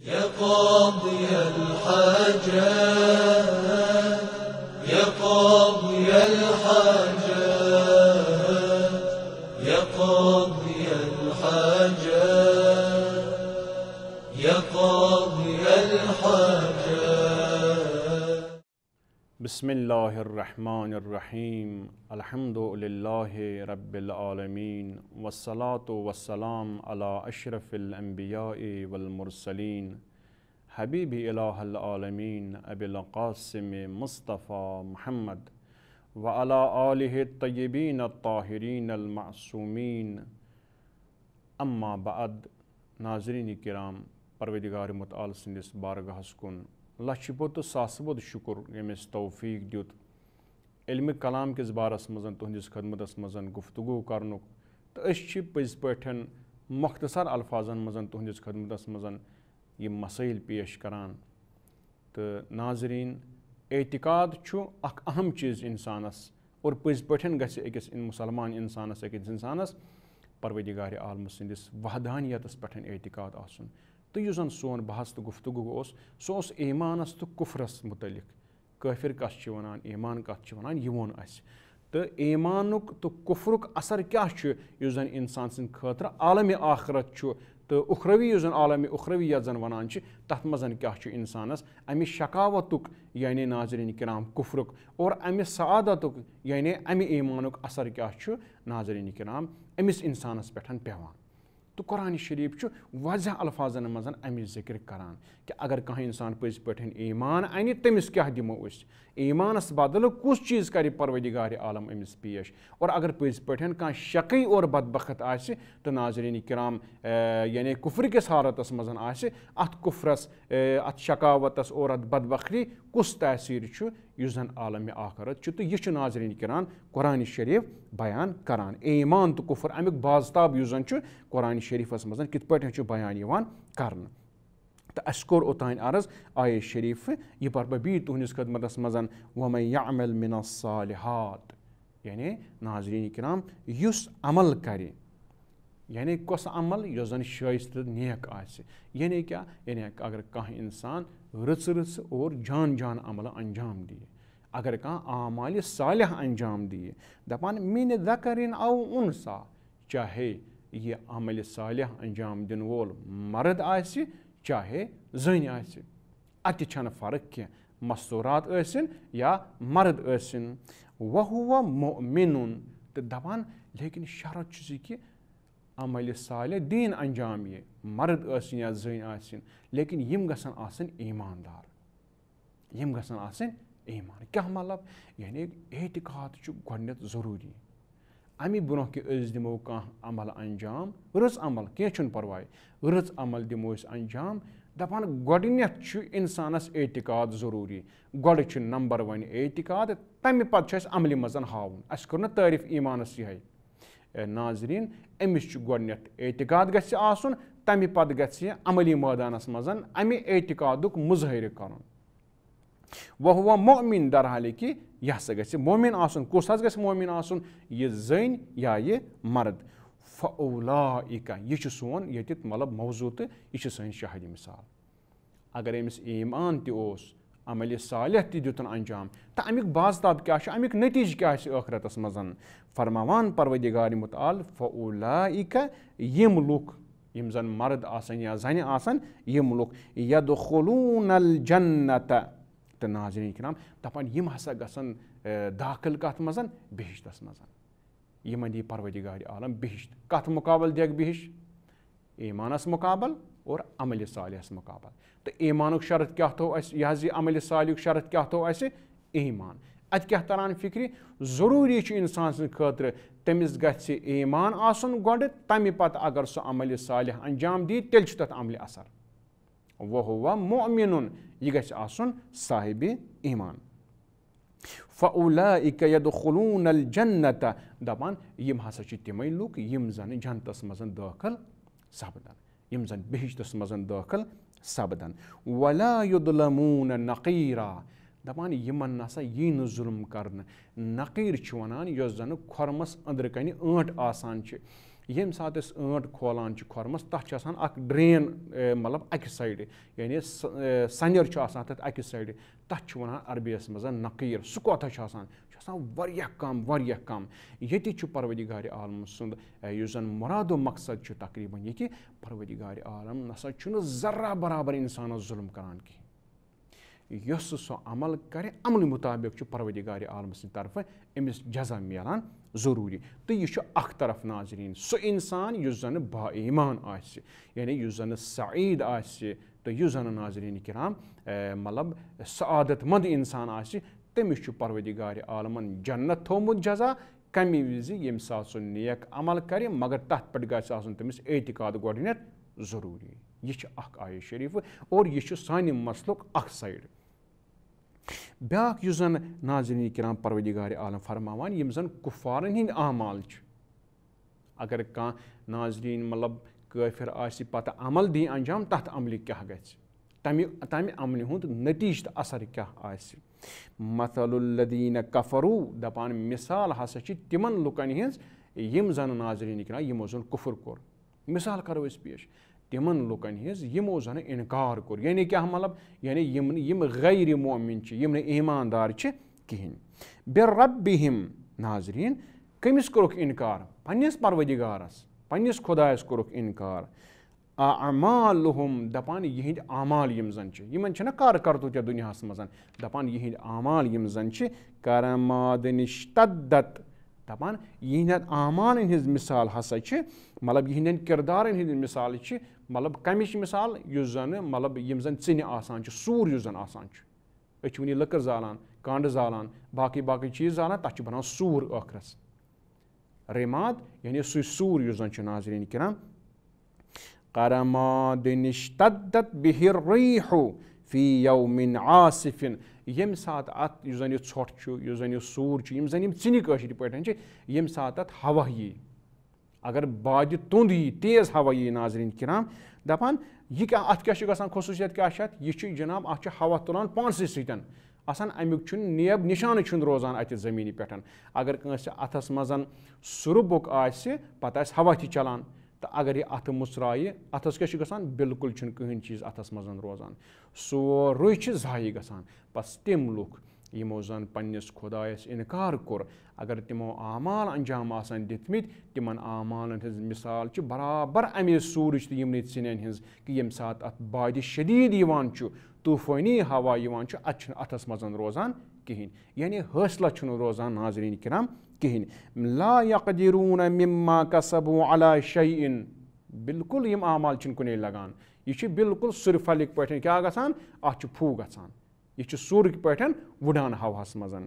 يا قاضي الحاجات بسم اللہ الرحمن الرحیم الحمد للہ رب العالمین والصلاة والسلام علی اشرف الانبیاء والمرسلین حبیب الہ العالمین اب القاسم مصطفیٰ محمد و آلہ الطیبین الطاہرین المعصومین اما بعد ناظرین کرام پرودگار متعال سندس بارگاہ کن لچھ بوٚد تہٕ ساسہٕ بوٚد شُکُر ییٚمۍ اَسہِ توفیٖق دیُت علمہِ کلام کِس بارَس منٛز تُہنٛدِس خدمتَس منٛز گُفتگوٗ کَرنُک تہٕ أسۍ چھِ پٔزۍ پٲٹھۍ مۄختصر الفاظن منٛز تُہنٛدِس خدمتَس منٛز یِم مسٲیِل پیش کران تہٕ ناظریٖن اعتقاد چھُ اکھ اہم چیٖز اِنسانَس اور پٔزۍ پٲٹھۍ گژھِ أکِس مُسلمان اِنسانَس أکِس اِنسانَس پَروَدِگارِ عالمہٕ سٕنٛدِس وحدانیتَس پٮ۪ٹھ اعتقاد آسُن تو یُس زَن سون بحث تہٕ گفتگو اس سیمانس تو کفرس متعلق قفر کشمان کان یہ ون اس تو ایمانک تو کفرک اثر سٕنٛدِ خٲطرٕ عالم آخرت چھُ تہٕ اُخروی اُخروی یُس زَن زَن یَتھ وَنان چھِ تَتھ منٛز کیٛاہ چھُ اِنسانَس اَمہِ شکاوت یعنی ناظرین کرام کُفرُک اور اَمہِ سعادتُک یعنی ام ایمان اثر کیا ناظرین کرام اِنسانَس پٮ۪ٹھ پ تو قرآن شریف و واضح مز امی ذکر کران کہ اگر انسان پز پہ ایمان ان تمس کیا اس ایمانس بدل کس چیز کرودگار عالم امس پیش اور اگر پز پہ شکی اور بدبخت بد تو ناظرین کرام یعنی کفر کس حالت مزہ ات کفرس ات شکاوت بدبخری کس تحصیر یُس زَن عالم آخرت چھُ تہٕ یہِ چھُ ناظرین کِران قرآن شریٖف بیان کران ایمان تہٕ اَمیُک بازتاب یُس زَن چھُ شریٖفَس منٛز کِتھ پٲٹھۍ چھُ بیان یِوان کرنہٕ تہٕ اَسہِ کوٚر اوٚتانۍ عرض آیے شریٖفہٕ یہِ آ شرف یہ پہ بی تس خدمت مز مِنا منصالحات یعنی ناظریٖن کرام یُس عمل کَرِ یعنی کۄس عمل یۄس زَن شایستہٕ نیک آسہِ یعنی کیٛاہ یعنی اگر کانٛہہ اِنسان رٕژ رٕژ اور جان جان عملہٕ انجام دِیہِ اگر کانٛہہ آمالہِ صالح انجام دِیہِ دَپان میٛانہِ دَکَرِن آو اُنسا چاہے یہِ عملہِ صالح انجام دِنہٕ وول مرد آسہِ چاہے زٔنۍ آسہِ اَتہِ چھَنہٕ فرق کینٛہہ مستوٗرات ٲسِن یا مرد ٲسِن وَہوٗ مِنُن تہٕ دَپان لیکِن شرط چھُس یہِ کہِ amali salih din anjam ye mard ٲسِن یا زٔنۍ آسِن لیکِن یِم گژھن آسٕنۍ ایٖماندار یِم گژھن آسٕنۍ ایٖمان کیٛاہ مطلب یعنی اعتقاد چھُ گۄڈٕنٮ۪تھ ضٔروٗری اَمہِ برونٛہہ کہِ أسۍ دِمو کانٛہہ عمل انجام رٕژ عمل کینٛہہ چھُنہٕ پَرواے رٕژ عمل دِمو أسۍ انجام دَپان گۄڈٕنٮ۪تھ چھُ اِنسانَس اعتقاد ضٔروٗری گۄڈٕ چھُ نمبر وَنہِ اعتقاد تَمہِ پَتہٕ چھُ اَسہِ عملہِ منٛز ہاوُن اَسہِ کوٚر نہٕ تعریٖف ایٖمانَس یِہوٚے ناظ امس گھتقاد گھن تمہ پہ عملی میدانس منہ اعتقاد مظاہر کر مومین در حال کہ یہ سا گھ مس حس گین زن یا یہ مرد ف اولا یہ سب یہ مطلب موضوع تو یہ سی شاہد مثال اگر امس ایمان ت عمل صالح تی دن انجام تو امیک باسطاب کیا امیک نترتس مزا فرما پوردار مطالعہ فولہ لن مرد آ زن آ لکھون الجنت تو ناظرین کرام دفن ہسا گزن داخل کت مز بہشتس مزہ دروردار عالم بہشت کت مقابل دیکھ بش ایمان مقابل اور عمل صالحس مقابل تو ایمانک شرط کیا تھو اس یہ عمل صالح شرط کیا تھو اس ایمان ات کیا تران فکر ضروری چھ انسان سن خاطر تمس ایمان آسن آڈ تمہ پتہ اگر سہ عمل صالح انجام دی دل عمل اثر وہ ہوا وومن یہ گاحب ایمان فعول الجنت دپان یِم لک زنتس من داخل سپدن بہشت مز داخل سپدن ولامونہ نقیرہ دپان کھۄرمَس أنٛدرٕ کَنہِ ٲنٛٹ آسان چھِ ییٚمہِ ساتہٕ أسۍ ٲنٛٹ کھولان چھِ چھِ کھۄرمَس تَتھ آسان اَکھ ڈرٛین مطلب اَکہِ سایڈٕ یعنی سَنٮ۪ر چھُ آسان تَتھ تک اکی سائڈ تک وان عربی کوتاہ چھُ آسان چھُ آسان واریاہ کَم واریاہ کَم ییٚتہِ چھُ پَروَردِگارِ عالم سُنٛد یُس زَن مُراد و مقصد چھُ تقریٖباً ییٚتہِ پَروَردِگارِ عالم نَسا چھُنہٕ ذرا بَرابر اِنسانَس ظُلم کَران کِہیٖنۍ یۄس سُہ عمل کَرِ عملہٕ مُطابِق چھُ پَروَردِگارِ عالم سٕنٛدِ طرفہٕ أمِس جزا میلان ضروٗری تہٕ یہِ چھُ اَکھ طرف ناظریٖن سُہ اِنسان یُس زَنہٕ با ایمان آسہِ یعنی یُس زَنہٕ سعید آسہِ تہٕ یُس زَنہٕ ناظریٖن کِرام مطلب سعادت منٛد اِنسان آسہِ تٔمِس چھُ پروردِگارِ عالمن جنت تھوٚمُت جزا کَمہِ وِزِ ییٚمہِ ساتہٕ سُہ نیک عمل کَرِ مگر تَتھ پٮ۪ٹھ گژھِ آسُن تٔمِس اعتقاد گۄڈٕنٮ۪تھ ضروٗری یہِ چھِ اَکھ آیہِ شریٖفہٕ اور یہِ چھُ سانہِ مسلُک اَکھ سایڈ بیٛاکھ یُس زَن ناظرین کرام پروردِگارِ عالم فرماوان یِم زَن کُفارَن ہِنٛدۍ اعمال چھِ اگر کانٛہہ ناظریٖن مطلب کٲفِر آسہِ پَتہٕ عمل دی انجام تَتھ عملہِ کیٛاہ گژھِ تَمہِ تَمہِ عملہِ ہُنٛد نٔتیٖجہٕ تہٕ اثر کیٛاہ آسہِ مثل الدین کفرو دپان مثال ہسا تمن لکن ہز یم زن ناظرین ز یمو زن کفر کور مثال کرو اس پیش تمن لکن ہز یمو زن انکار کور یعنی کیا مطلب یعنی یم یم غیر مومن معومن ایماندار کہین بے ربہم ناظرین کمس کورک انکار پنس پنس کورک انکار amaluhum dapan yihid amal yim zan chi yiman chana kar kartu cha dunya has mazan dapan yihid amal yim zan chi karamadin ishtaddat dapan yihinat amalin his misal hasa chi malab yihinden kirdarın his misal chi malab kamish misal yuz zan malab yim zan tsini asan chi sur yuz zan asan chi öç wini lakır zalan kandı zalan baki baki çiz zalan taç banan sur akras remad yani su sur yuz zan chi nazirin kiram Karamadin iştaddat bihir rihu fi yevmin asifin yemہِ ساتہٕ اَتھ یُس زَن یہِ ژھۄٹھ چھُ یُس زَن یہِ سوٗر چھُ یِم زَن یِم ژِنہِ کٲشِر پٲٹھۍ چھِ ییٚمہِ ساتہٕ اَتھ ہوا یی اگر بادِ توٚنٛد یی تیز ہوا یی ناظریٖن کِرام دَپان یہِ کیٛاہ اَتھ کیٛاہ چھُ گژھان خصوٗصیت کیٛاہ چھِ اَتھ یہِ چھُ جِناب اَتھ چھُ ہوا تُلان پانسٕے سۭتۍ آسان اَمیُک چھُنہٕ نیب نِشانٕے چھُنہٕ روزان اَتہِ زٔمیٖنہِ پٮ۪ٹھ اگر کٲنٛسہِ اَتھَس منٛز سُربُک آسہِ پَتہٕ آسہِ ہوا تہِ چَلان اگر یہ اتھ مسرائہ اتس کس گان بالکل کہن چیز اتس موزان سورو سے زائ گ بس تم لوگ ہموں زدائس انکار کور اگر تمو اعمال انجام آن دن آمالن مثال برابر ام سورج تمن یز کہ یہ ساتھ بادشید طوفانی ہوا اتنا اتس روزان کہین یعنی حوصلت روزان ناظرین کرم کہیں لاقرونہ ممہ قصب و علیہ شعین بالکل امال کنے لگان یہ بالکل صرف پہ اچ پھو گسان یہ سورک مزن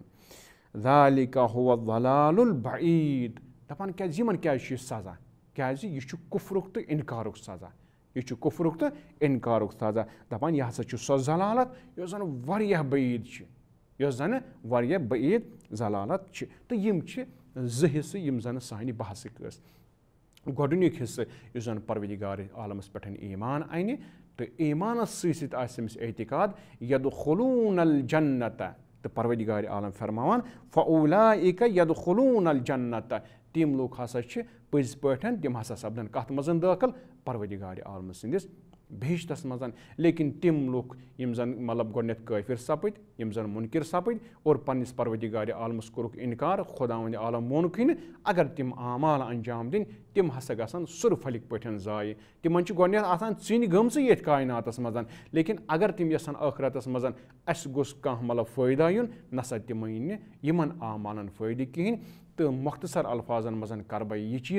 ذالک هو الضلال البعید دپان کیا یمن کچھ سزا کیا یہ کفرک تو انکارک سزا یہ کفرک تو انکارک سزا دپان یہ ہسا سو ضلالت یہ زن و بعید ذہر بعید ذلالت تو زصہ ہم زانہ بحثکس گصہ اسروگار عالمس پیمان انہ تو ایمانس ستہ امس اعتقاد یدون الجنت پرودگار عالم فرماوان فرما فلقہ الجنت تم لوگ ہسا پٔزۍ پٲٹھۍ تِم ہسا سَپدَن کَتھ منٛز دٲخٕل پَروَردِگارِ عالمہٕ سٕنٛدِس بہشتَس منٛز لیکِن تِم لُکھ یِم زَن مطلب گۄڈٕنٮ۪تھ کٲفِر سَپٕدۍ یِم زَن مُنکِر سَپٕدۍ اور پنٛنِس پَروَردِگارِ عالمَس کوٚرُکھ اِنکار خۄداوَندِ عالم مونکھٕے نہٕ اگر تِم اعمال انجام دِنۍ تِم ہسا گژھن سُرفَلِک پٲٹھۍ ضایہِ تِمَن چھِ گۄڈٕنٮ۪تھ آسان ژِنہِ گٔمژٕ ییٚتھۍ کایناتَس منٛز لیکِن اگر تِم یَژھَن ٲخرَتَس منٛز اَسہِ گوٚژھ کانٛہہ مطلب فٲیدہ یُن نہ سا تِم یِن نہٕ یِمَن اعمالَن فٲیدٕ کِہیٖنۍ تہٕ مۄختصر الفاظن منٛز کَرٕ بہٕ یہِ چیٖز